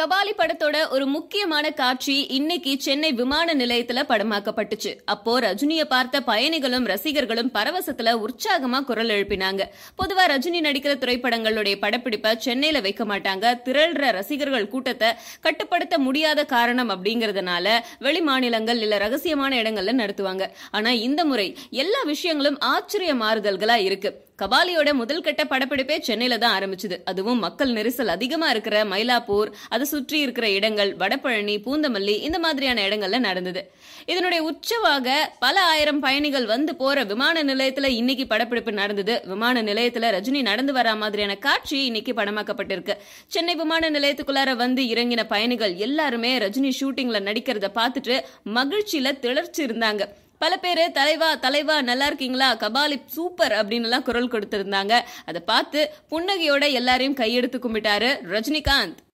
கபாலி படத்தோட ஒரு முக்கியமான காட்சி இன்னைக்கு சென்னை விமான நிலையத்துல படமாக்கப்பட்டுச்சு அப்போ ரஜினிய பார்த்த பயணிகளும் ரசிகர்களும் பரவசத்துல உற்சாகமா குரல் எழுப்பினாங்க பொதுவா ரஜினி நடிக்கிற திரைப்படங்களுடைய படப்பிடிப்பை சென்னையில வைக்க மாட்டாங்க திரள்ற ரசிகர்கள் கூட்டத்தை கட்டுப்படுத்த முடியாத காரணம் அப்படிங்கறதுனால வெளி மாநிலங்கள் இல்ல ரகசியமான இடங்கள்ல நடத்துவாங்க ஆனா இந்த முறை எல்லா விஷயங்களும் ஆச்சரிய மாறுதல்களா இருக்கு கபாலியோட முதல் கட்ட படப்பிடிப்பே சென்னையில தான் ஆரம்பிச்சது அதுவும் மக்கள் நெரிசல் அதிகமா இருக்கிற மயிலாப்பூர் அதை சுற்றி இருக்கிற இடங்கள் வடபழனி பூந்தமல்லி இந்த மாதிரியான இடங்கள்ல நடந்தது இதனுடைய உச்சவாக பல ஆயிரம் பயணிகள் வந்து போற விமான நிலையத்துல இன்னைக்கு படப்பிடிப்பு நடந்தது விமான நிலையத்துல ரஜினி நடந்து வரா மாதிரியான காட்சி இன்னைக்கு படமாக்கப்பட்டிருக்கு சென்னை விமான நிலையத்துக்குள்ளார வந்து இறங்கின பயணிகள் எல்லாருமே ரஜினி ஷூட்டிங்ல நடிக்கிறத பார்த்துட்டு மகிழ்ச்சியில திளர்ச்சி இருந்தாங்க பல பேர் தலைவா தலைவா நல்லா இருக்கீங்களா கபாலி சூப்பர் அப்படின்னு எல்லாம் குரல் கொடுத்திருந்தாங்க அதை பார்த்து புன்னகையோட எல்லாரையும் கையெடுத்து கும்பிட்டாரு ரஜினிகாந்த்